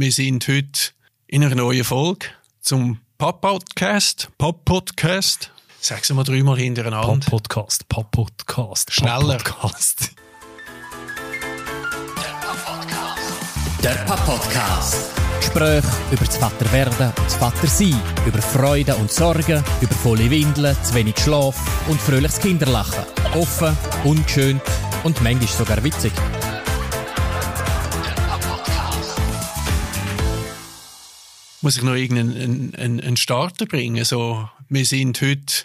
Wir sind heute in einer neuen Folge zum Pop-Podcast. Pop-Podcast. Sag's mal dreimal hintereinander. Pop-Podcast, Pop-Podcast. Schneller. Pop-Podcast. Der Pop-Podcast. Gespräche über das Vaterwerden und das Vatersein, über Freuden und Sorgen, über volle Windeln, zu wenig Schlaf und fröhliches Kinderlachen. Offen, unschön und manchmal sogar witzig. muss ich noch irgendeinen einen, einen Starter bringen. So, wir sind heute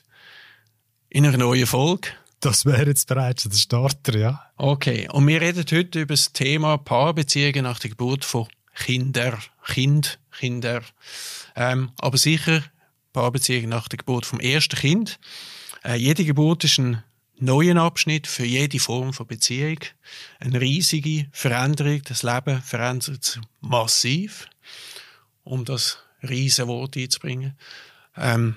in einer neuen Folge. Das wäre jetzt bereits der Starter, ja. Okay, und wir reden heute über das Thema Paarbeziehungen nach der Geburt von Kinder, Kind, Kinder. Ähm, aber sicher Paarbeziehungen nach der Geburt vom ersten Kind. Äh, jede Geburt ist ein neuer Abschnitt für jede Form von Beziehung. Eine riesige Veränderung. Das Leben verändert sich massiv um das Riesenwort einzubringen. Ähm,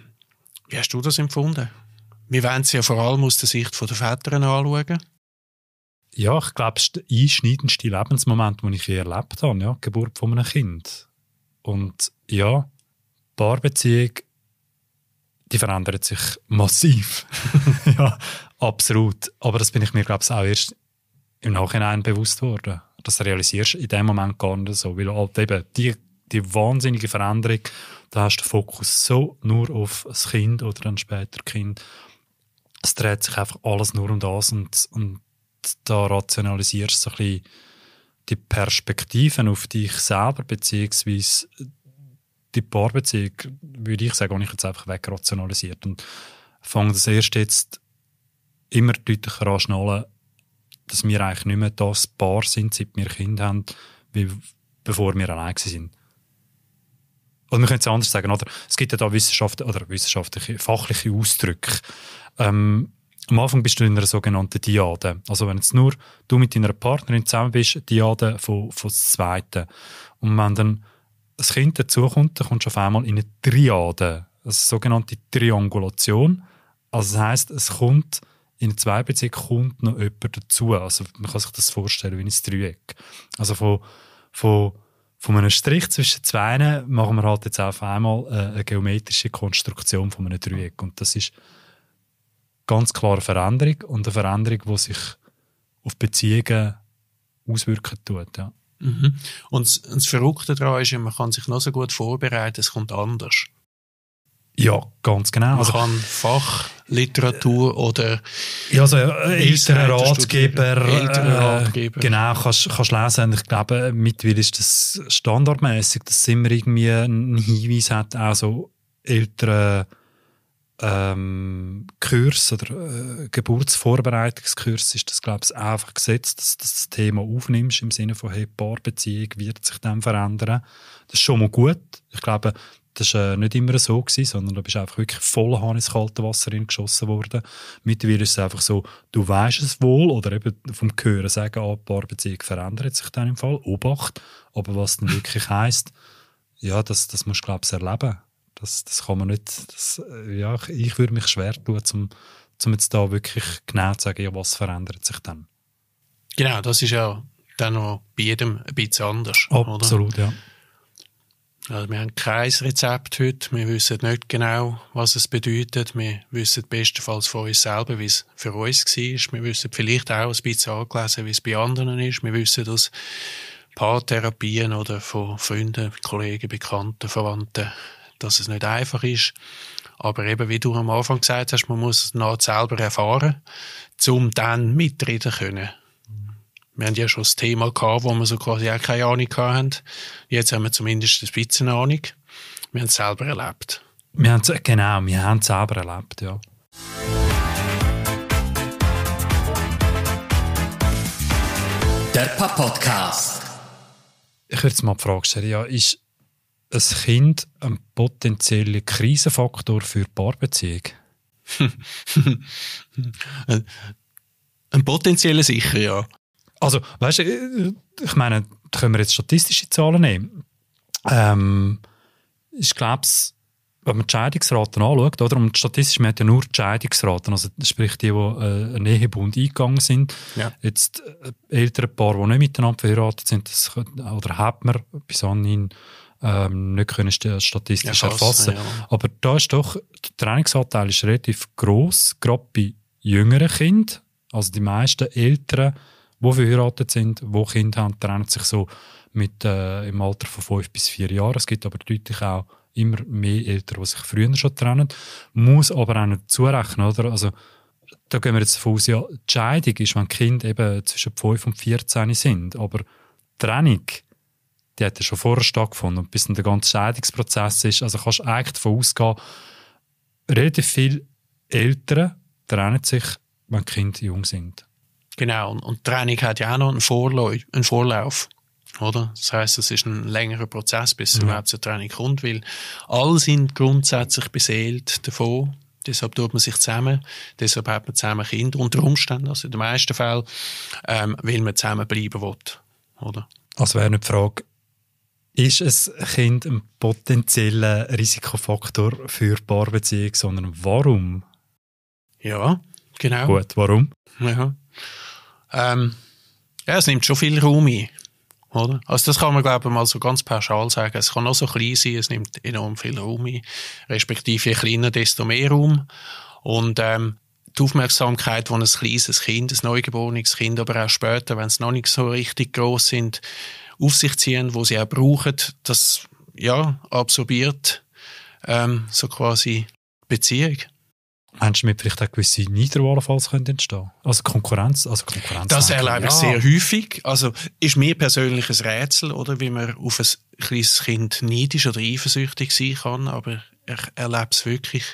wie hast du das empfunden? Wir wollen es ja vor allem aus der Sicht der Väter anschauen. Ja, ich glaube, es ist der einschneidendste Lebensmoment, den ich je erlebt habe, ja, die Geburt von einem Kind. Und ja, die Paarbeziehung, die verändert sich massiv. ja, absolut. Aber das bin ich mir, glaube ich, auch erst im Nachhinein bewusst worden. Das realisierst du in dem Moment gar nicht so, weil halt eben die die wahnsinnige Veränderung, da hast du den Fokus so nur auf das Kind oder ein später Kind. Es dreht sich einfach alles nur um das und, und da rationalisierst du so ein bisschen die Perspektiven auf dich selber, beziehungsweise die Paarbeziehung, würde ich sagen, habe ich jetzt einfach wegrationalisiert und fange das erst jetzt immer deutlicher an schnallen, dass wir eigentlich nicht mehr das Paar sind, seit wir Kind haben, wie bevor wir allein sind oder also, wir können es anders sagen, oder? Es gibt ja da Wissenschaft oder wissenschaftliche, fachliche Ausdrücke. Ähm, am Anfang bist du in einer sogenannten Diade. Also wenn jetzt nur du mit deiner Partnerin zusammen bist, Diade von, von Zweiten. Und wenn dann das Kind dazukommt, dann kommst du auf einmal in eine Triade, eine sogenannte Triangulation. Also das heisst, es kommt in einer Zweibeziehung kommt noch jemand dazu. Also man kann sich das vorstellen wie ein Dreieck. Also von, von von einem Strich zwischen zwei machen wir halt jetzt auf einmal äh, eine geometrische Konstruktion von einem Dreieck. Und das ist ganz klar eine Veränderung und eine Veränderung, die sich auf Beziehungen auswirken tut. Ja. Mhm. Und das Verrückte daran ist, man kann sich noch so gut vorbereiten, es kommt anders. Ja, ganz genau. Man also, kann Fachliteratur oder ja, also, ältere äh, Ratgeber, ältere Ratgeber. Äh, genau, kannst, kannst lesen. Ich glaube, mittlerweile ist das standardmäßig, dass immer irgendwie einen Hinweis hat, auch so ältere ähm, Kurs oder äh, Geburtsvorbereitungskurs ist das, glaube ich, einfach gesetzt, dass, dass das Thema aufnimmst im Sinne von, hey, Paarbeziehung wird sich dann verändern. Das ist schon mal gut. Ich glaube, das war äh, nicht immer so, gewesen, sondern du bist einfach wirklich voll Hahn ins kalte Wasser geschossen worden. Mittlerweile ist es einfach so, du weißt es wohl oder eben vom Gehören sagen, ah, Beziehungen verändert sich dann im Fall, Obacht. Aber was dann wirklich heisst, ja, das, das musst du, glaube ich, erleben. Das, das kann man nicht, das, äh, ja, ich, ich würde mich schwer tun, um um jetzt da wirklich genau zu sagen, ja, was verändert sich dann. Genau, das ist ja dann noch bei jedem ein bisschen anders. Absolut, oder? ja. Also wir haben kein Rezept heute. Wir wissen nicht genau, was es bedeutet. Wir wissen bestenfalls von uns selber, wie es für uns war. Wir wissen vielleicht auch ein bisschen angelesen, wie es bei anderen ist. Wir wissen aus Paartherapien oder von Freunden, Kollegen, Bekannten, Verwandten, dass es nicht einfach ist. Aber eben, wie du am Anfang gesagt hast, man muss es noch selber erfahren, um dann mitreden können wir haben ja schon das Thema gehabt, wo wir so quasi auch keine Ahnung hatten. Jetzt haben wir zumindest ein bisschen Ahnung. Wir haben es selber erlebt. Wir haben es, genau, wir haben es selber erlebt, ja. Der Podcast. Ich würde jetzt mal die Frage stellen, ja, ist ein Kind ein potenzieller Krisenfaktor für Paarbeziehung? ein potenzieller sicher, ja. Also, weißt du, äh, ich meine, da können wir jetzt statistische Zahlen nehmen. Ähm, ich glaube, wenn man die Scheidungsraten anschaut, oder? Und statistisch, man hat ja nur die Scheidungsraten, also sprich die, die äh, einen Ehebund eingegangen sind. Ja. Jetzt äh, ältere Paare, die nicht miteinander verheiratet sind, das, oder hat man bis anhin ähm, nicht können äh, statistisch ja, erfassen ja. Aber da ist doch, der Trainingsanteil ist relativ gross, gerade bei jüngeren Kindern. Also die meisten älteren die verheiratet sind, die Kinder haben, trennen sich so mit, äh, im Alter von fünf bis vier Jahren. Es gibt aber deutlich auch immer mehr Eltern, die sich früher schon trennen. Muss aber auch nicht zurechnen, oder? Also, da gehen wir jetzt davon aus, ja, die Scheidung ist, wenn Kinder eben zwischen fünf und 14 sind. Aber die Trennung, die hat ja schon vorher stattgefunden. Und bis dann der ganze Scheidungsprozess ist, also kannst du eigentlich davon ausgehen, relativ viele Eltern trennen sich, wenn Kinder jung sind. Genau, und Training hat ja auch noch einen Vorlauf. Einen Vorlauf oder? Das heißt, es ist ein längerer Prozess, bis es mhm. überhaupt zur Training kommt, weil alle sind grundsätzlich beseelt davon. Deshalb tut man sich zusammen, deshalb hat man zusammen Kinder, unter Umständen, also in den meisten Fällen, ähm, weil man zusammen bleiben will, oder? Also wäre nicht die Frage, ist ein Kind ein potenzieller Risikofaktor für Paarbeziehung, sondern warum? Ja, genau. Gut, warum? Ja. Ähm, ja, es nimmt schon viel Raum ein. Oder? Also das kann man glaube ich mal so ganz pauschal sagen. Es kann auch so klein sein, es nimmt enorm viel Raum ein, respektive je kleiner, desto mehr Raum. Und ähm, die Aufmerksamkeit, die ein kleines Kind, ein neugeborenes Kind, aber auch später, wenn sie noch nicht so richtig groß sind, auf sich ziehen, wo sie auch brauchen, das ja, absorbiert ähm, so quasi Beziehung. Hast du, vielleicht auch gewisse Niederwahlfalls können entstehen? Also Konkurrenz, also Konkurrenz. Das erlebe ich ja. sehr häufig. Also ist mir persönlich ein Rätsel, oder wie man auf ein kleines Kind neidisch oder eifersüchtig sein kann, aber ich erlebe es wirklich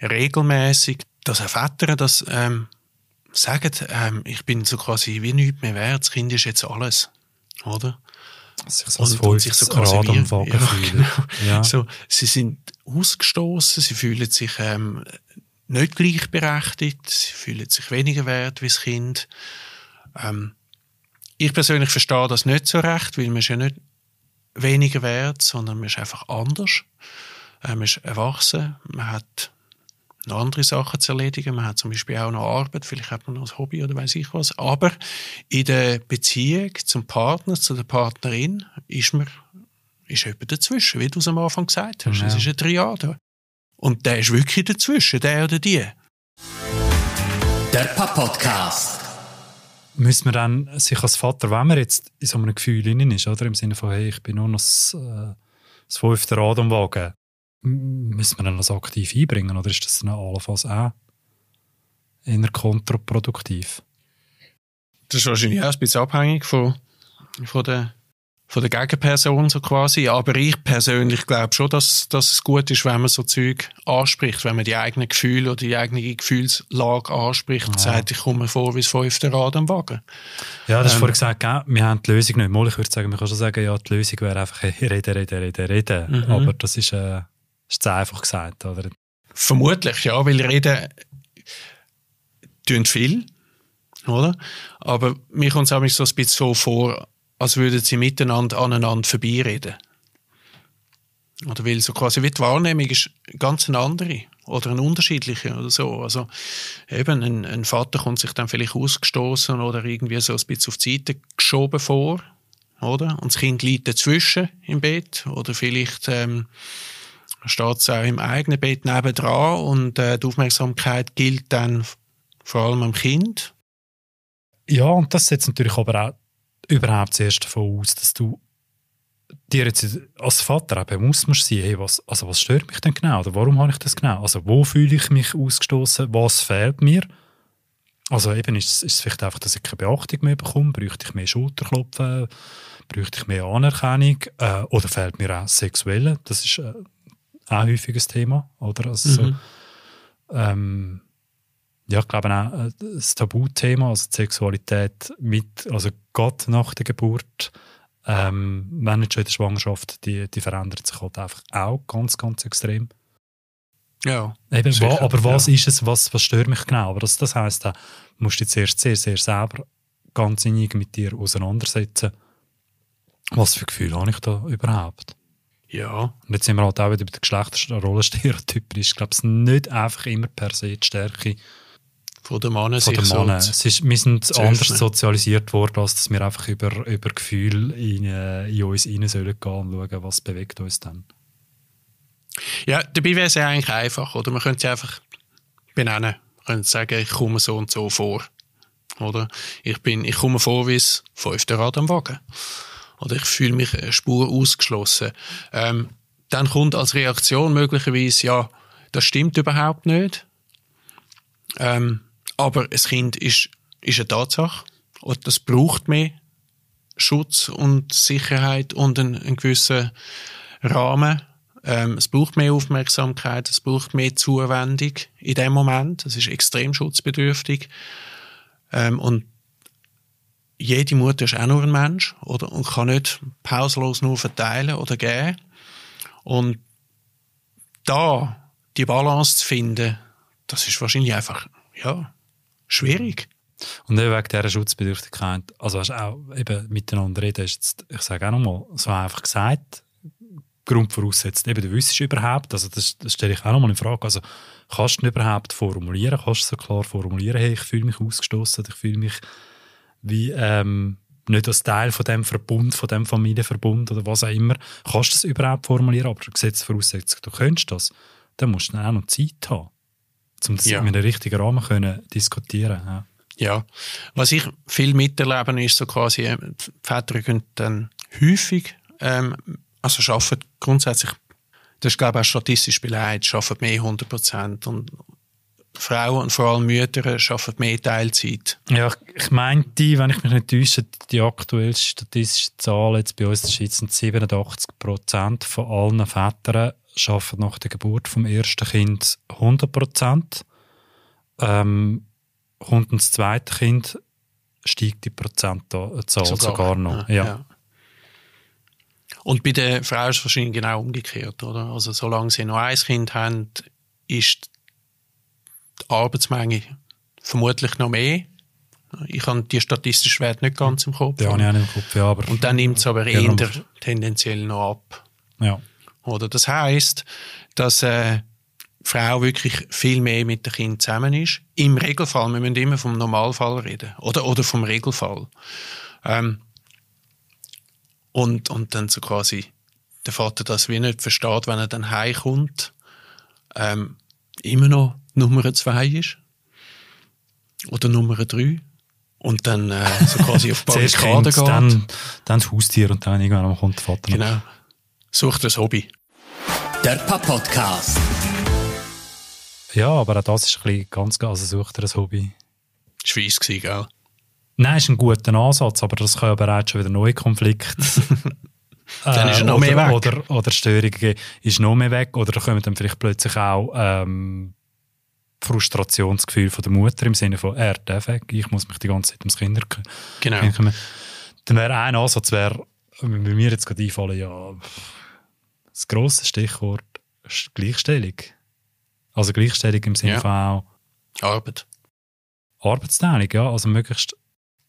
regelmäßig, dass auch Väter das ähm, sagen, ähm, ich bin so quasi wie nichts mehr wert, das Kind ist jetzt alles, oder? Sich so und, und sich so quasi wie, ja, genau. ja. so, sie sind ausgestoßen, sie fühlen sich ähm, nicht gleichberechtigt, sie fühlen sich weniger wert wie das Kind. Ähm, ich persönlich verstehe das nicht so recht, weil man ist ja nicht weniger wert, sondern man ist einfach anders. Äh, man ist erwachsen, man hat noch andere Sachen zu erledigen. Man hat zum Beispiel auch noch Arbeit, vielleicht hat man noch ein Hobby oder weiß ich was. Aber in der Beziehung zum Partner, zu der Partnerin, ist man ist jemand dazwischen, wie du es am Anfang gesagt hast. Es ja. ist eine Triade. Und der ist wirklich dazwischen, der oder die. Der Podcast. Müssen wir dann sich als Vater, wenn man jetzt in so einem Gefühl drin ist, oder? Im Sinne von, hey, ich bin nur noch das, äh, das fünfte Rad am Wagen, müssen wir dann das aktiv einbringen, oder ist das dann allenfalls auch eher kontraproduktiv? Das ist wahrscheinlich auch ein bisschen abhängig von, von der von der Gegenperson so quasi. Aber ich persönlich glaube schon, dass, dass es gut ist, wenn man so Zeug anspricht, wenn man die eigenen Gefühle oder die eigene Gefühlslage anspricht und sagt, ich komme vor wie das fünfte Rad am Wagen. Ja, das ähm, ist vorher gesagt, ja, wir haben die Lösung nicht. Mal, ich würde sagen, man kann schon sagen, ja, die Lösung wäre einfach reden, reden, reden, reden. Mhm. Aber das ist, äh, ist zu einfach gesagt, oder? Vermutlich, ja, weil reden tun viel, oder? Aber mir kommt es auch so ein bisschen so vor, als würden sie miteinander aneinander vorbeireden. Oder weil so quasi wie die Wahrnehmung ist ganz eine andere oder eine unterschiedliche oder so. Also eben, ein, ein, Vater kommt sich dann vielleicht ausgestoßen oder irgendwie so ein bisschen auf die Seite geschoben vor, oder? Und das Kind liegt dazwischen im Bett oder vielleicht ähm, steht es auch im eigenen Bett nebendran und äh, die Aufmerksamkeit gilt dann vor allem am Kind. Ja, und das setzt natürlich aber auch überhaupt zuerst davon aus, dass du dir jetzt als Vater auch bewusst musst sein, hey, was, also was stört mich denn genau oder warum habe ich das genau? Also wo fühle ich mich ausgestoßen? Was fehlt mir? Also eben ist, ist es vielleicht einfach, dass ich keine Beachtung mehr bekomme, bräuchte ich mehr Schulterklopfen, bräuchte ich mehr Anerkennung äh, oder fehlt mir auch Sexuelle? Das ist äh, auch ein häufiges Thema, oder? Also, mhm. ähm, ja, ich glaube auch äh, das Tabuthema, also die Sexualität mit, also Gott nach der Geburt, ähm, schon in der Schwangerschaft, die, die verändert sich halt einfach auch ganz, ganz extrem. Ja. Eben, sicher, aber was ja. ist es, was, was stört mich genau? Aber das, das heisst, da äh, musst du dich zuerst sehr, sehr selber ganz innig mit dir auseinandersetzen. Was für Gefühle habe ich da überhaupt? Ja. Und jetzt sind wir halt auch wieder bei den Geschlechterrollenstereotypen. Ich glaube, es ist nicht einfach immer per se die Stärke, von den Männern Von den Männern. So ist, wir sind zu anders öffnen. sozialisiert worden, als dass wir einfach über, über Gefühle in, äh, in uns rein sollen gehen und schauen, was bewegt uns dann. Ja, dabei wäre es ja eigentlich einfach, oder? Man könnte es einfach benennen. Man könnte sagen, ich komme so und so vor. Oder? Ich, bin, ich komme vor wie das fünfte Rad am Wagen. Oder ich fühle mich eine äh, Spur ausgeschlossen. Ähm, dann kommt als Reaktion möglicherweise, ja, das stimmt überhaupt nicht. Ähm, aber ein Kind ist, ist eine Tatsache und das braucht mehr Schutz und Sicherheit und einen, einen gewissen Rahmen. Ähm, es braucht mehr Aufmerksamkeit, es braucht mehr Zuwendung in dem Moment. Es ist extrem schutzbedürftig. Ähm, und jede Mutter ist auch nur ein Mensch oder, und kann nicht pauslos nur verteilen oder geben. Und da die Balance zu finden, das ist wahrscheinlich einfach, ja, schwierig. Und eben wegen dieser Schutzbedürftigkeit, also hast auch eben miteinander reden, ist jetzt, ich sage auch nochmal, so einfach gesagt, Grundvoraussetzung, eben du wüsstest überhaupt, also das, das stelle ich auch nochmal in Frage, also kannst du überhaupt formulieren, kannst du so klar formulieren, hey, ich fühle mich ausgestoßen, ich fühle mich wie ähm, nicht als Teil von dem Verbund, von dem Familienverbund oder was auch immer, kannst du das überhaupt formulieren, aber Gesetz voraussetzt, du könntest das, dann musst du dann auch noch Zeit haben um das ja. in einem richtigen Rahmen können diskutieren ja. ja. was ich viel miterlebe, ist so quasi, die ähm, Väter können dann häufig, ähm, also arbeiten grundsätzlich, das ist glaube ich auch statistisch beleidigt, arbeiten mehr 100 Prozent und Frauen und vor allem Mütter arbeiten mehr Teilzeit. Ja, ich meinte, wenn ich mich nicht täusche, die aktuellste statistische Zahl jetzt bei uns in der Schweiz sind 87 Prozent von allen Vätern arbeiten nach der Geburt vom ersten Kind 100 Prozent. Ähm, kommt ins zweite Kind, steigt die Prozentzahl sogar, sogar noch. Ja, ah, ja. ja, Und bei den Frauen ist es wahrscheinlich genau umgekehrt, oder? Also solange sie noch ein Kind haben, ist die Arbeitsmenge vermutlich noch mehr. Ich habe die statistische Werte nicht ganz im Kopf. Ja, nicht im Kopf, ja, aber... Und dann nimmt es aber eher tendenziell noch ab. Ja. Oder das heißt, dass äh, Frau wirklich viel mehr mit dem Kind zusammen ist. Im Regelfall, wir müssen immer vom Normalfall reden oder, oder vom Regelfall. Ähm, und, und dann so quasi der Vater das wie nicht versteht, wenn er dann heimkommt, ähm, immer noch Nummer zwei ist oder Nummer drei und dann äh, so quasi auf Barrikaden geht. Dann, dann das Haustier und dann irgendwann kommt der Vater. noch. Genau sucht ein Hobby. Der Pap Podcast. Ja, aber auch das ist ein ganz, also sucht ihr ein Hobby. Das war weiss, gell? Nein, ist ein guter Ansatz, aber das kann ja bereits schon wieder neue Konflikte. dann ist er äh, noch mehr weg. Oder, oder Störungen geben, ist noch mehr weg. Oder da kommen dann vielleicht plötzlich auch ähm, Frustrationsgefühl von der Mutter im Sinne von, er darf weg, ich muss mich die ganze Zeit ums Kinder genau. kümmern. Genau. Dann wäre ein Ansatz, wäre, wenn mir jetzt gerade einfallen, ja, das grosse Stichwort ist Gleichstellung. Also Gleichstellung im Sinne ja. von auch Arbeit. Arbeitsteilung, ja. Also möglichst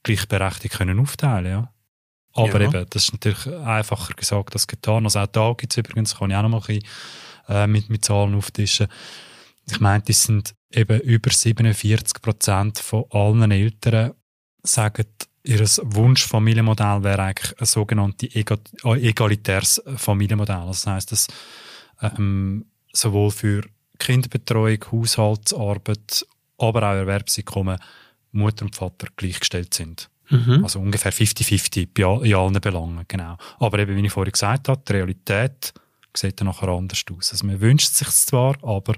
gleichberechtigt können aufteilen, ja. Aber ja. eben, das ist natürlich einfacher gesagt als getan. Also auch da gibt es übrigens, kann ich auch noch mal äh, mit, mit Zahlen auftischen. Ich meine, das sind eben über 47 Prozent von allen Eltern sagen, Ihr Wunschfamilienmodell wäre eigentlich ein sogenanntes äh, egalitäres Familienmodell. Das heißt, dass ähm, sowohl für Kinderbetreuung, Haushaltsarbeit, aber auch Erwerbseinkommen Mutter und Vater gleichgestellt sind. Mhm. Also ungefähr 50-50 in allen Belangen, genau. Aber eben, wie ich vorhin gesagt habe, die Realität sieht dann nachher anders aus. Also man wünscht sich zwar, aber,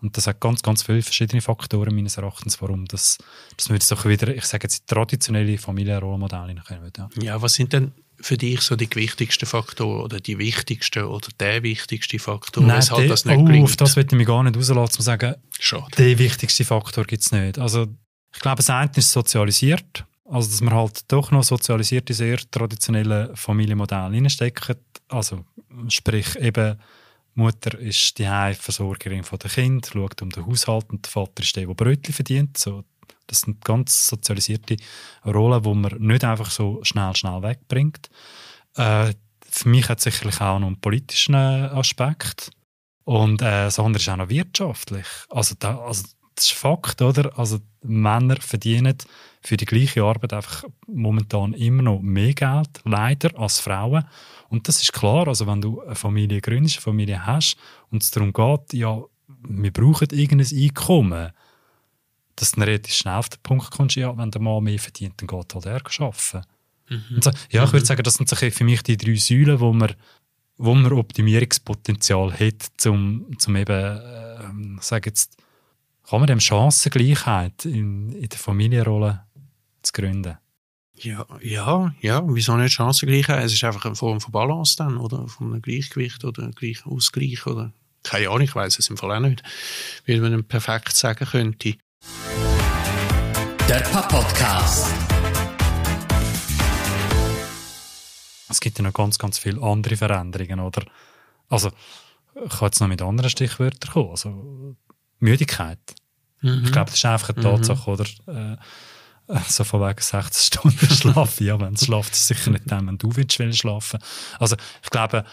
und das hat ganz, ganz viele verschiedene Faktoren meines Erachtens, warum das, dass wir jetzt wieder, ich sage jetzt, traditionelle Familienrollmodelle können. Ja. ja, was sind denn für dich so die wichtigsten Faktoren oder die wichtigsten oder der wichtigste Faktor, Nein, weshalb die, das nicht oh, auf das wird ich mich gar nicht rauslassen, zu sagen, Schade. der wichtigste Faktor gibt es nicht. Also ich glaube, das eine ist sozialisiert, also, dass man halt doch noch sozialisierte, sehr traditionelle Familienmodelle hineinstecken. Also, sprich eben, Mutter ist die Heimversorgerin der Kind, schaut um den Haushalt und der Vater ist der, der Brötchen verdient. So, das sind ganz sozialisierte Rollen, die man nicht einfach so schnell, schnell wegbringt. Äh, für mich hat es sicherlich auch noch einen politischen Aspekt. Und äh, das andere ist auch noch wirtschaftlich. Also, da, also das ist Fakt, oder? Also Männer verdienen für die gleiche Arbeit einfach momentan immer noch mehr Geld, leider, als Frauen. Und das ist klar, also wenn du eine Familie gründest, eine Familie hast und es darum geht, ja, wir brauchen irgendein Einkommen, dass du dann relativ schnell auf den Punkt kommst, ja, wenn der Mann mehr verdient, dann geht halt er arbeiten. Mhm. So, ja, ich mhm. würde sagen, das sind für mich die drei Säulen, wo man, wo man Optimierungspotenzial hat, um, um eben, äh, sag jetzt, kann man dem Chancengleichheit in, in der Familienrolle zu gründen. Ja, ja, ja, wieso nicht Chancengleichheit? Es ist einfach eine Form von Balance dann, oder? Von einem Gleichgewicht oder einem Ausgleich, oder? Keine Ahnung, ich weiß es im Fall auch nicht, wie man perfekt sagen könnte. Der Podcast. Es gibt ja noch ganz, ganz viele andere Veränderungen, oder? Also, ich kann jetzt noch mit anderen Stichwörtern kommen. Also, Müdigkeit. Mhm. Ich glaube, das ist einfach eine mhm. Tatsache, mhm. oder? Äh, so also von wegen 16 Stunden Schlaf, ja, wenn es schlaft, ist sicher nicht dann, wenn du willst, willst schlafen. Also ich glaube,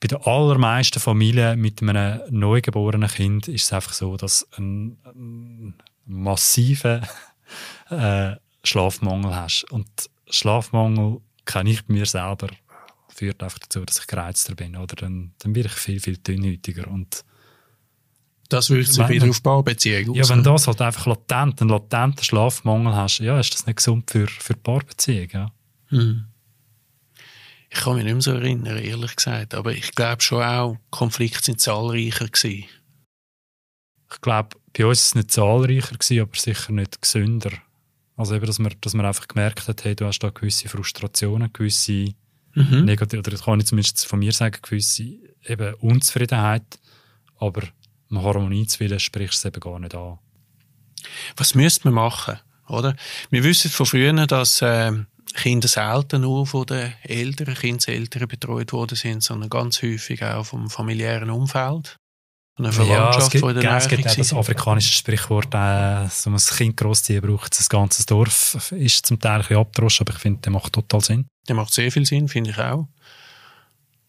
bei den allermeisten Familien mit einem neugeborenen Kind ist es einfach so, dass ein, ein massiven äh, Schlafmangel hast. Und Schlafmangel kenne ich bei mir selber, führt einfach dazu, dass ich gereizter bin. Oder dann, dann bin ich viel, viel dünnhütiger. und das würde sich wieder auf Paarbeziehungen Ja, wenn du das halt einfach latent, einen latenten Schlafmangel hast, ja, ist das nicht gesund für, für Paarbeziehungen. Ja. Hm. Ich kann mich nicht mehr so erinnern, ehrlich gesagt. Aber ich glaube schon auch, Konflikte sind zahlreicher gewesen. Ich glaube, bei uns ist es nicht zahlreicher gewesen, aber sicher nicht gesünder. Also eben, dass man, dass man einfach gemerkt hat, hey, du hast da gewisse Frustrationen, gewisse mhm. negative, oder kann ich zumindest von mir sagen, gewisse eben Unzufriedenheit, aber um Harmonie zu willen, sprichst du es eben gar nicht an. Was müsste man machen? Oder? Wir wissen von früher, dass äh, Kinder selten nur von den Eltern, Kindeseltern betreut worden sind, sondern ganz häufig auch vom familiären Umfeld. Von einer ja, es gibt, der es gibt auch das afrikanische Sprichwort, äh, so ein Kind großziehen braucht das ganze Dorf. Ist zum Teil ein bisschen abgedroschen, aber ich finde, der macht total Sinn. Der macht sehr viel Sinn, finde ich auch.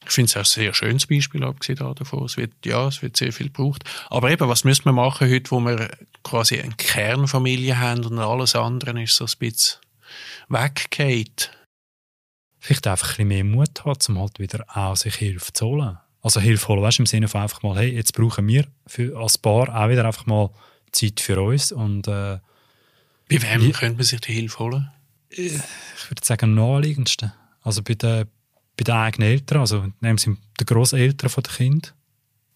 Ich finde es ein sehr schönes Beispiel, abgesehen davon. Es wird, ja, es wird sehr viel gebraucht. Aber eben, was müssen wir machen heute, wo wir quasi eine Kernfamilie haben und alles andere ist so ein bisschen weggeht? Vielleicht einfach ein bisschen mehr Mut haben, um halt wieder auch sich Hilfe zu holen. Also Hilfe holen, weißt du, im Sinne von einfach mal, hey, jetzt brauchen wir für, als Paar auch wieder einfach mal Zeit für uns und äh, bei wem könnte man sich die Hilfe holen? Ich würde sagen, am naheliegendsten. Also bei den bei den eigenen Eltern, also nehmen sie die Großeltern von den Kind,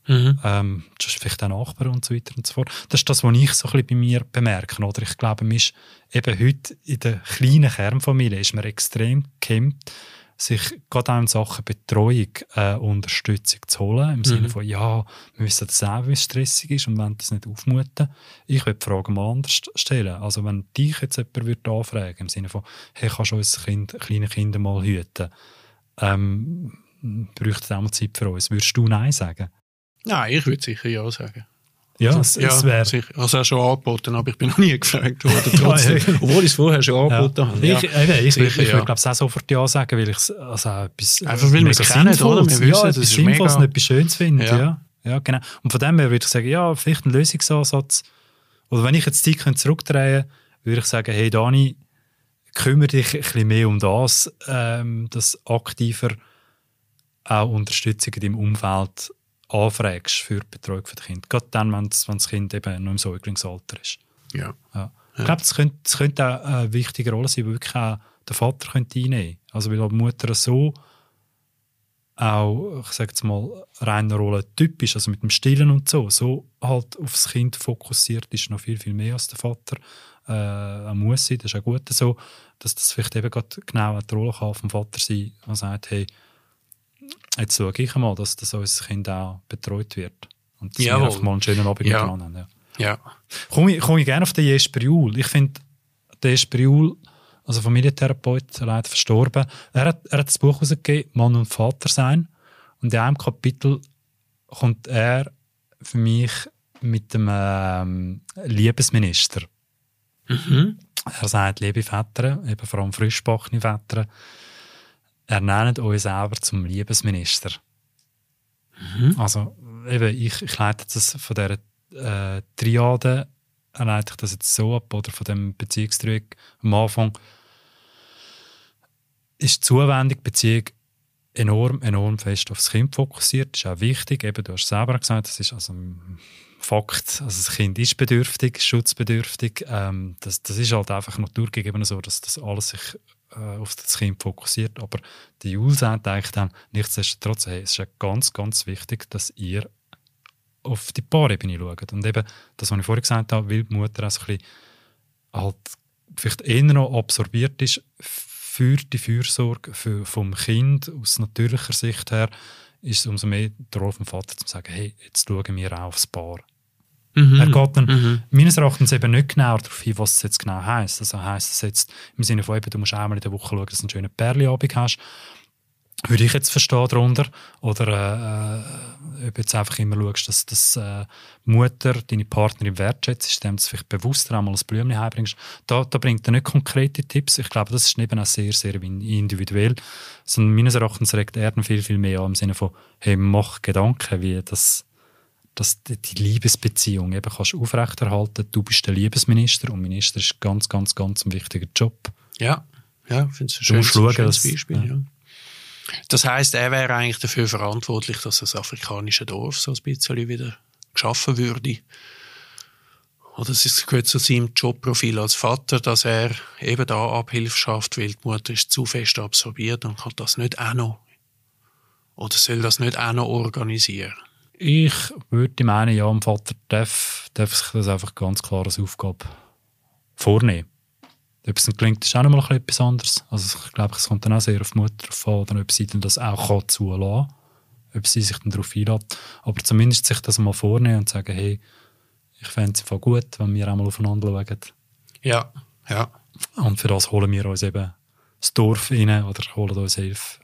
mhm. ähm, vielleicht auch Nachbarn und so weiter und so fort. Das ist das, was ich so ein bisschen bei mir bemerke. Oder ich glaube, man ist eben heute in der kleinen Kernfamilie ist man extrem gehemmt, sich gerade auch in Sachen Betreuung äh, Unterstützung zu holen, im mhm. Sinne von, ja, wir wissen das auch, wie es stressig ist und wollen das nicht aufmuten. Ich würde die Frage mal anders stellen. Also wenn dich jetzt jemand würde anfragen im Sinne von, hey, kannst du uns kind, kleine Kinder mal hüten? ähm, bräuchte es auch Zeit für uns. Würdest du Nein sagen? Nein, ich würde sicher Ja sagen. Ja, also, es, ja, es wäre. Also auch schon angeboten, aber ich bin noch nie gefragt worden. Trotzdem, ja, obwohl ich es vorher schon angeboten ja. habe. Ja. Ich, eben, ich, Sicher, ich, würde glaube auch sofort Ja sagen, weil ich es also auch etwas Einfach weil wir es kennen, oder? Wir wissen, ja, etwas das Sinnvolles mega... und etwas Schönes finde. Ja. Ja. genau. Und von dem her würde ich sagen, ja, vielleicht ein Lösungsansatz. Oder wenn ich jetzt die Zeit zurückdrehen könnte, würde ich sagen, hey Dani, kümmere dich ein bisschen mehr um das, ähm, dass aktiver auch Unterstützung in deinem Umfeld anfragst für die Betreuung für das Kind. Gerade dann, wenn das Kind eben noch im Säuglingsalter ist. Ja. ja. Ich glaube, das könnte, das könnte auch eine wichtige Rolle sein, weil wirklich auch der Vater könnte einnehmen könnte. Also, weil die Mutter so auch, ich sage jetzt mal, reiner Rolle typisch, also mit dem Stillen und so, so halt aufs Kind fokussiert ist, noch viel, viel mehr als der Vater äh, muss sein. Das ist auch gut so, dass das vielleicht eben gerade genau auch die Rolle kann vom Vater sein, kann, der sagt, hey, jetzt schaue ich mal, dass, dass unser Kind auch betreut wird. Und dass Jawohl. wir einfach mal einen schönen Abend ja. miteinander haben. Ja. ja. Komme ich, komm ich gerne auf den Jesper Juhl. Ich finde, der Jesper Juhl also Familientherapeut, leider verstorben. Er hat, er hat das Buch herausgegeben, Mann und Vater sein. Und in einem Kapitel kommt er für mich mit dem ähm, Liebesminister. Mhm. Er sagt, liebe Väter, eben vor allem frischbachene Väter, ernennt euch selber zum Liebesminister. Mhm. Also, eben, ich, ich leite das von dieser äh, Triade, leite ich das jetzt so ab, oder von dem Beziehungsdruck am Anfang, ist die Zuwendung, Beziehung enorm, enorm fest aufs Kind fokussiert. Das ist auch wichtig. Eben, du hast es selber gesagt, das ist also ein Fakt. Also das Kind ist bedürftig, schutzbedürftig. Ähm, das, das ist halt einfach naturgegeben so, dass das alles sich äh, auf das Kind fokussiert. Aber die Jule sagt eigentlich dann, nichtsdestotrotz, hey, es ist ja ganz, ganz wichtig, dass ihr auf die Paarebene schaut. Und eben, das, was ich vorher gesagt habe, weil die Mutter auch so ein bisschen halt vielleicht eher noch absorbiert ist für die Fürsorge für, vom Kind aus natürlicher Sicht her ist es umso mehr darauf dem Vater zu sagen, hey, jetzt schauen wir auch aufs Paar. Mhm. Er geht dann mhm. meines Erachtens eben nicht genau darauf hin, was es jetzt genau heisst. Also heisst es jetzt im Sinne von, eben, du musst einmal in der Woche schauen, dass du einen schönen Perliabend hast würde ich jetzt verstehen darunter. Oder äh, äh ob jetzt einfach immer schaust, dass, dass äh, Mutter deine Partnerin wertschätzt, ist dem vielleicht bewusster einmal ein Blümchen heimbringst. Da, da bringt er nicht konkrete Tipps. Ich glaube, das ist eben auch sehr, sehr individuell. Sondern meines Erachtens regt er viel, viel mehr an im Sinne von, hey, mach Gedanken, wie das dass die Liebesbeziehung eben kannst aufrechterhalten. Du bist der Liebesminister und Minister ist ganz, ganz, ganz ein wichtiger Job. Ja, ja, finde ich schön du musst schauen, schönes Beispiel. ja. Ja. Das heißt, er wäre eigentlich dafür verantwortlich, dass das afrikanische Dorf so ein bisschen wieder geschaffen würde. Oder es gehört zu seinem Jobprofil als Vater, dass er eben da Abhilfe schafft, weil die Mutter ist zu fest absorbiert und kann das nicht auch noch. Oder soll das nicht auch noch organisieren? Ich würde meinen, ja, dem Vater darf, darf sich das einfach ganz klar als Aufgabe vornehmen. Ob es klingt, ist auch nochmal etwas anderes. Also ich glaube, es kommt dann auch sehr auf die Mutter drauf an, ob sie dann das auch kann zulassen kann, ob sie sich dann darauf einlässt. Aber zumindest sich das mal vornehmen und sagen, hey, ich fände es voll gut, wenn wir einmal aufeinander schauen. Ja, ja. Und für das holen wir uns eben das Dorf rein oder holen uns Hilfe.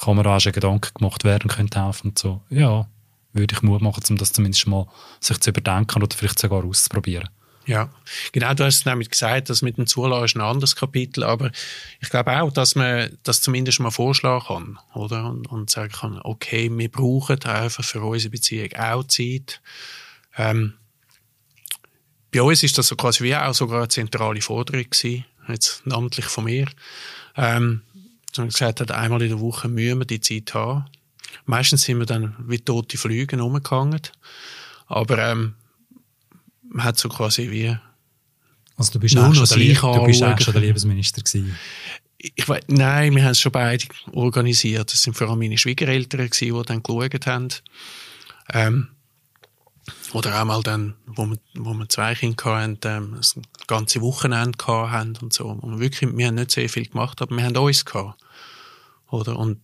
Kann man auch schon Gedanken gemacht werden, könnte helfen und so. Ja, würde ich Mut machen, um das zumindest mal sich zu überdenken oder vielleicht sogar auszuprobieren. Ja, genau, du hast es nämlich gesagt, dass mit dem Zulassen ist ein anderes Kapitel, aber ich glaube auch, dass man das zumindest mal vorschlagen kann, oder? Und, und sagen kann, okay, wir brauchen einfach für unsere Beziehung auch Zeit. Ähm, bei uns ist das so quasi wie auch sogar eine zentrale Forderung gewesen, jetzt namentlich von mir, ähm, dass man gesagt hat, einmal in der Woche müssen wir die Zeit haben. Meistens sind wir dann wie tote Flüge rumgegangen, aber ähm, hat so quasi wie. Also du bist, auch schon, der, Lieb bist auch schon der Lebensminister. gewesen. Ich weiß, nein, wir haben es schon beide organisiert. Das sind vor allem meine Schwiegereltern gewesen, die dann geschaut haben. Ähm, oder auch mal dann, wo wir, wo wir zwei Kinder hatten, ähm, das ganze Wochenende hatten und so. Und wirklich, wir haben nicht sehr viel gemacht, aber wir haben uns gehabt. Oder? Und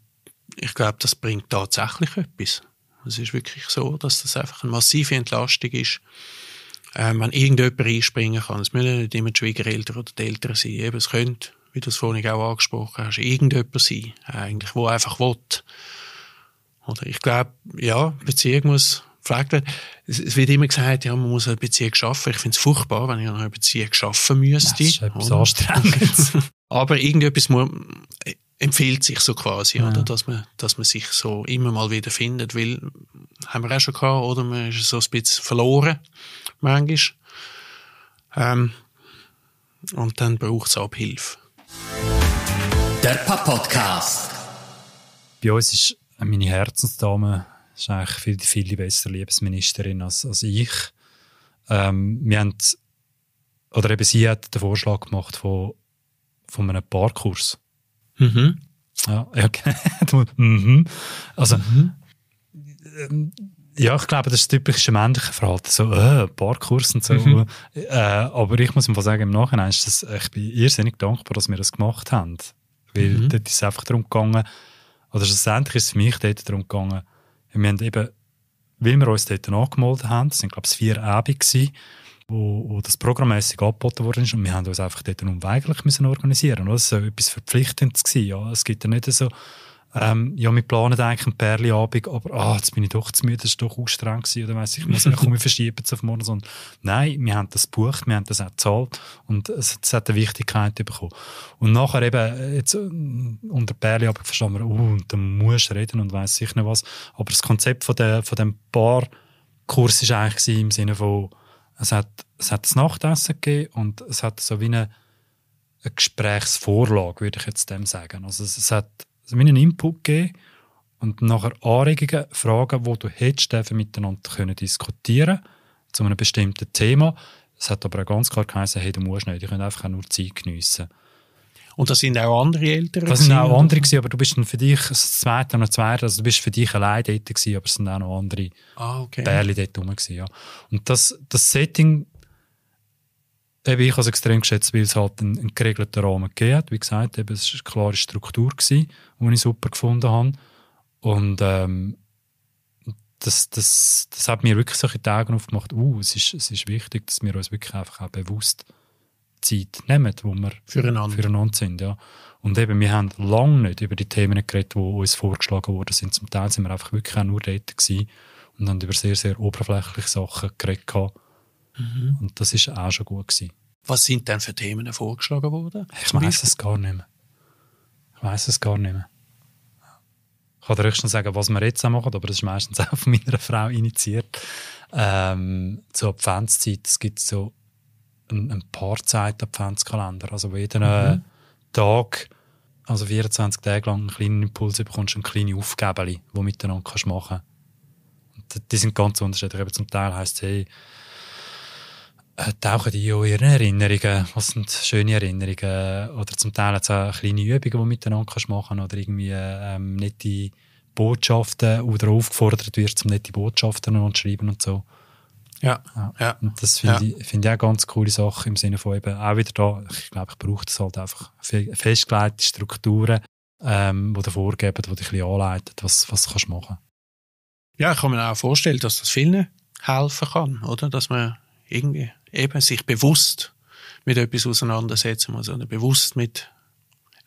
ich glaube, das bringt tatsächlich etwas. Es ist wirklich so, dass das einfach eine massive Entlastung ist ähm, wenn irgendjemand einspringen kann. Es müssen nicht immer die Schwiegereltern oder die Eltern sein. Eben, es könnte, wie du es vorhin auch angesprochen hast, irgendjemand sein, äh, eigentlich, der einfach will. Oder ich glaube, ja, Beziehung muss gepflegt werden. Es, es, wird immer gesagt, ja, man muss eine Beziehung schaffen. Ich finde es furchtbar, wenn ich an einer Beziehung schaffen müsste. Das ist etwas Anstrengendes. Aber irgendetwas muss, empfiehlt sich so quasi, ja. oder? Dass man, dass man sich so immer mal wieder findet, weil, haben wir auch schon gehabt, oder? Man ist so ein bisschen verloren, manchmal. Ähm, und dann braucht es Abhilfe. Der Podcast. Bei uns ist äh, meine Herzensdame ist eigentlich viel, viel besser Liebesministerin als, als ich. Ähm, wir haben, oder eben sie hat den Vorschlag gemacht von, von einem Parkkurs. Mhm. Ja, okay. mhm. Also, mhm. Ähm, ja, ich glaube, das ist typisch typische männliche Verhalten. So, äh, Barkurs und so. Mhm. Äh, aber ich muss mal sagen, im Nachhinein ist das, ich bin irrsinnig dankbar, dass wir das gemacht haben. Weil mhm. dort ist es einfach darum gegangen, oder schlussendlich ist es für mich dort darum gegangen, wir haben eben, weil wir uns dort angemeldet haben, es waren, glaube ich, vier Abende, wo, wo das programmäßig angeboten worden ist und wir haben uns einfach dort unweigerlich müssen organisieren. Oder? Das war etwas Verpflichtendes. Gewesen, ja. Es gibt ja nicht so, ähm, ja, wir planen eigentlich einen Perleabend, aber ah, jetzt bin ich doch zu müde, das war doch anstrengend oder weiss ich, muss ich komme verschieben auf morgen. Sondern, nein, wir haben das gebucht, wir haben das auch gezahlt und es, es hat eine Wichtigkeit bekommen. Und nachher eben, äh, jetzt, äh, unter Perleabend verstanden wir, oh, und dann musst du reden und weiss ich nicht was. Aber das Konzept von, der, von dem Paar Kurs war eigentlich im Sinne von, es hat, es hat das Nachtessen gegeben und es hat so wie eine, eine Gesprächsvorlage, würde ich jetzt dem sagen. Also es, es hat so wie einen Input gegeben und nachher Anregungen, Fragen, die du hättest miteinander können diskutieren zu einem bestimmten Thema. Es hat aber auch ganz klar geheißen, hey, du musst nicht, ich könnt einfach nur Zeit geniessen. Und das sind auch andere Eltern? Das waren auch andere gewesen, aber du bist dann für dich das Zweite und das Zweite, also du bist für dich allein dort gewesen, aber es sind auch noch andere ah, okay. Bärli dort rum gewesen, ja. Und das, das Setting, eben ich habe es extrem geschätzt, weil es halt einen, einen geregelten Rahmen gegeben hat. Wie gesagt, eben, es war eine klare Struktur, die ich super gefunden habe. Und ähm, das, das, das hat mir wirklich solche Tage aufgemacht, uh, es, ist, es ist wichtig, dass wir uns wirklich einfach auch bewusst Zeit nehmen, wo wir füreinander, füreinander sind. Ja. Und eben, wir haben lange nicht über die Themen geredet, die uns vorgeschlagen wurden. Sind. Zum Teil sind wir einfach wirklich auch nur dort gewesen und haben über sehr, sehr oberflächliche Sachen geredet. Mhm. Und das ist auch schon gut. Gewesen. Was sind denn für Themen vorgeschlagen worden? Ich weiß es gar nicht mehr. Ich weiß es gar nicht mehr. Ich kann dir höchstens sagen, was wir jetzt auch machen, aber das ist meistens auch von meiner Frau initiiert. Ähm, zur Adventszeit, es gibt so ein, ein paar Zeiten Adventskalender. Also, wo jeden äh, mhm. Tag, also 24 Tage lang, einen kleinen Impuls bekommst, eine kleine Aufgabe, die du miteinander kannst machen kannst. die sind ganz unterschiedlich. Eben zum Teil heisst es, hey, äh, tauchen die auch ihre Erinnerungen, was sind schöne Erinnerungen oder zum Teil jetzt auch kleine Übungen, die du miteinander kannst machen oder irgendwie äh, ähm, nette Botschaften oder aufgefordert wirst, zum nette Botschaften zu schreiben und so. Ja, ja. Und das finde ja. ich, find ich auch ganz coole Sache im Sinne von eben auch wieder da, ich glaube, ich brauche das halt einfach festgelegte Strukturen, ähm, die dir vorgeben, die dich ein bisschen anleiten, was, was kannst du machen. Ja, ich kann mir auch vorstellen, dass das vielen helfen kann, oder? Dass man irgendwie eben sich bewusst mit etwas auseinandersetzen muss oder bewusst mit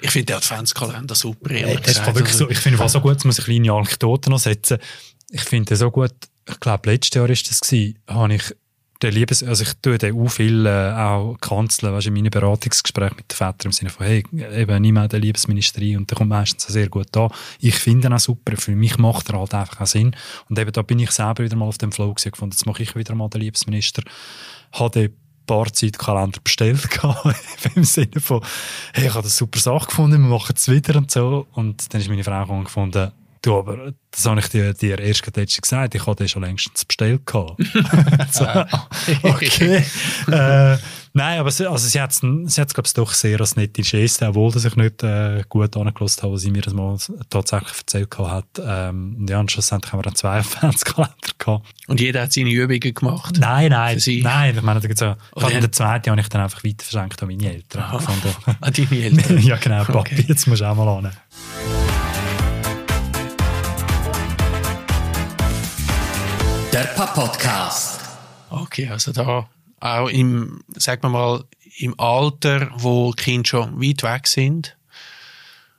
ich finde den Adventskalender super. Ehrlich hey, gesagt. Wirklich so, ich finde es auch so gut, dass man sich kleine Anekdoten noch setzen. Ich finde es so gut, ich glaube, letztes Jahr war das, habe ich den Liebes, also ich tue den auch viel äh, auch kanzeln, weißt, in meinen Beratungsgesprächen mit den Vätern im Sinne von, hey, eben, nimm auch den Liebesministerie und der kommt meistens sehr gut da. Ich finde ihn auch super, für mich macht er halt einfach auch Sinn. Und eben da bin ich selber wieder mal auf dem Flow gewesen, gefunden, jetzt mache ich wieder mal den Liebesminister, Hatte habe Barzeitkalender bestellt im Sinne von, hey, ich habe eine super Sache gefunden, wir machen es wieder und so. Und dann ist meine Frau gefunden, Du, aber das habe ich dir, dir erst letzte gesagt, ich hatte schon längst bestellt. so, okay. äh, nein, aber sie, also sie hat es, sie glaube ich, doch sehr als nette Geste, obwohl dass ich nicht äh, gut angelassen habe, was sie mir das mal tatsächlich erzählt hat. Ähm, ja, und schlussendlich haben wir einen 52 Kalender gehabt. Und jeder hat seine Übungen gemacht? Nein, nein. Nein, ich meine, da gibt's ja, gerade den zweiten habe ich dann einfach weiter verschenkt an meine Eltern. Aha. An deine Eltern? ja, genau, Papi, okay. jetzt musst du auch mal annehmen. Der Podcast. Okay, also da auch im, sagen wir mal, im Alter, wo Kinder schon weit weg sind.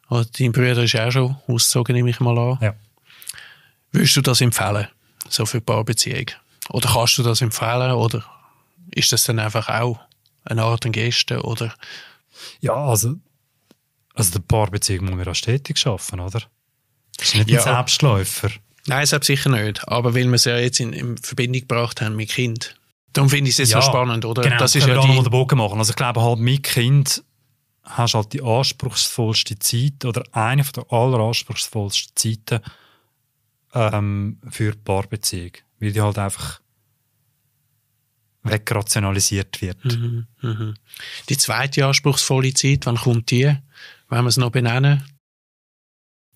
Oder dein Bruder ist auch schon ausgezogen, nehme ich mal an. Ja. Würdest du das empfehlen, so für Paarbeziehungen? Oder kannst du das empfehlen? Oder ist das dann einfach auch eine Art an Geste? Oder? Ja, also, also der Paarbeziehung muss man auch stetig schaffen, oder? Das ist nicht ja. ein Selbstläufer. Nein, deshalb sicher nicht. Aber weil wir es ja jetzt in, in Verbindung gebracht haben mit Kind. Darum finde ich es jetzt ja, so spannend, oder? Genau, das ist ja die... nochmal den Bogen machen. Also ich glaube halt, mit Kind hast halt die anspruchsvollste Zeit oder eine von der alleranspruchsvollsten Zeiten ähm, für die Paarbeziehung. Weil die halt einfach wegrationalisiert wird. Mhm, mh. Die zweite anspruchsvolle Zeit, wann kommt die? Wenn wir es noch benennen?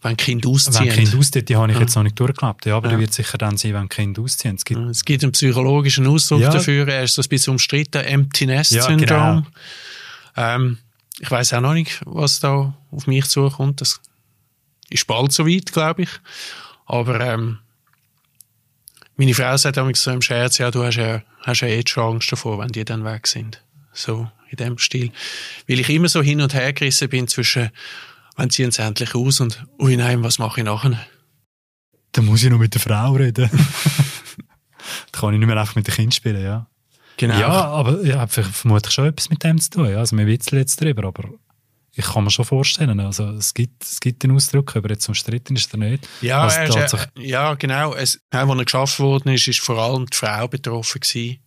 Wenn Kind ausziehen. Wenn Kind ausziehen, die habe ich ja. jetzt noch nicht durchgeklappt. Ja, aber ja. wird sicher dann sein, wenn Kind ausziehen. Es gibt, es gibt einen psychologischen Ausdruck ja. dafür. Er ist so ein bisschen umstritten. Empty Nest Syndrom. Ja, genau. ähm, ich weiß auch noch nicht, was da auf mich zukommt. Das ist bald so weit, glaube ich. Aber ähm, meine Frau sagt damals so im Scherz, ja, du hast ja, hast ja jetzt eh schon Angst davor, wenn die dann weg sind. So in dem Stil. Weil ich immer so hin und her gerissen bin zwischen wann ziehen sie endlich aus und ui nein, was mache ich nachher? Dann muss ich noch mit der Frau reden. da kann ich nicht mehr einfach mit den Kindern spielen, ja. Genau. Ja, aber ich ja, vermutlich schon etwas mit dem zu tun. Ja. Also wir witzeln jetzt darüber, aber ich kann mir schon vorstellen, also es gibt, es gibt den Ausdruck, aber jetzt umstritten ist er nicht. Ja, also, ist, ja genau. Es, ja, als er geschaffen worden ist, ist vor allem die Frau betroffen gewesen.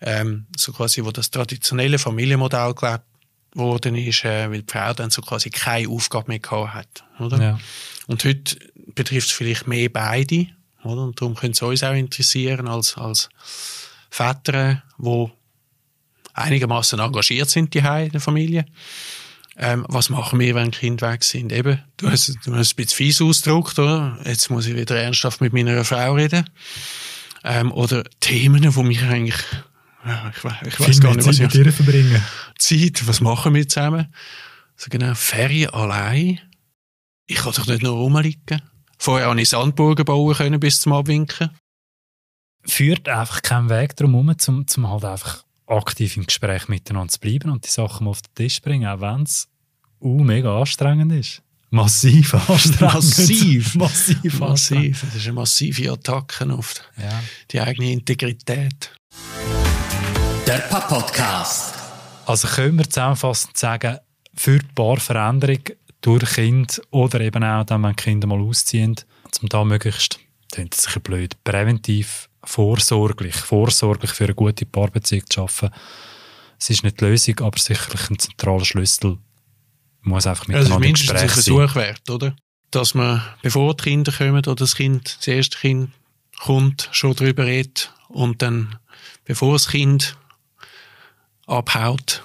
Ähm, so quasi, wo das traditionelle Familienmodell gelebt worden ist, äh, weil die Frau dann so quasi keine Aufgabe mehr gehabt hat, oder? Ja. Und heute betrifft es vielleicht mehr beide, oder? Und darum könnte es uns auch interessieren als, als Väter, die einigermaßen engagiert sind, die in der Familie. Ähm, was machen wir, wenn Kinder weg sind? Eben, du hast, du hast ein bisschen fies ausgedrückt, oder? Jetzt muss ich wieder ernsthaft mit meiner Frau reden. Ähm, oder Themen, die mich eigentlich ja, ich, ich weiß gar nicht, was Zeit ich... mit verbringen. Zeit, was machen wir zusammen? So genau, Ferien allein. Ich kann doch nicht nur rumliegen. Vorher habe ich Sandburgen bauen können bis zum Abwinken. Führt einfach keinen Weg darum herum, zum, zum halt einfach aktiv im Gespräch miteinander zu bleiben und die Sachen auf den Tisch bringen, auch wenn es uh, mega anstrengend ist. Massiv anstrengend. Massiv. massiv. Massiv. Das ist eine massive Attacke auf ja. die eigene Integrität. Der Papa-Podcast. Also können wir zusammenfassend sagen, für die Paarveränderung durch Kind oder eben auch, wenn man Kinder mal ausziehen, zum da möglichst, klingt sicher blöd, präventiv, vorsorglich, vorsorglich für eine gute Paarbeziehung zu arbeiten. Es ist nicht die Lösung, aber sicherlich ein zentraler Schlüssel. Muss einfach also miteinander also mindestens ein Versuch wert, oder? Dass man, bevor die Kinder kommen oder das Kind, das erste Kind kommt, schon darüber redet und dann, bevor das Kind abhaut,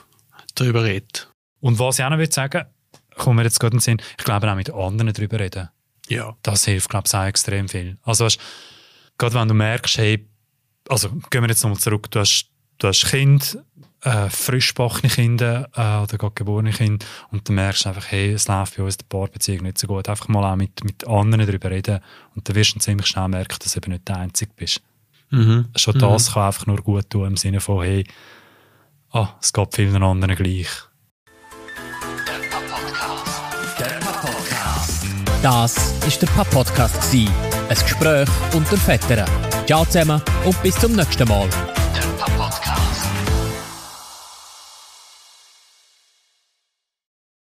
darüber redet. Und was ich auch noch würde sagen, kommen wir jetzt gerade in den Sinn, ich glaube auch mit anderen darüber reden. Ja. Das hilft, glaube ich, auch extrem viel. Also, weißt, gerade wenn du merkst, hey, also gehen wir jetzt nochmal zurück, du hast, du hast Kind, äh, frischbackene Kinder äh, oder gerade geborene Kinder und du merkst einfach, hey, es läuft bei uns in der Paarbeziehung nicht so gut. Einfach mal auch mit, mit anderen darüber reden und dann wirst du ziemlich schnell merken, dass du eben nicht der Einzige bist. Mhm. Schon das mhm. kann einfach nur gut tun im Sinne von, hey, ah, es geht vielen anderen gleich. Das ist der Papp-Podcast. Ein Gespräch unter Vettern. Ciao zusammen und bis zum nächsten Mal.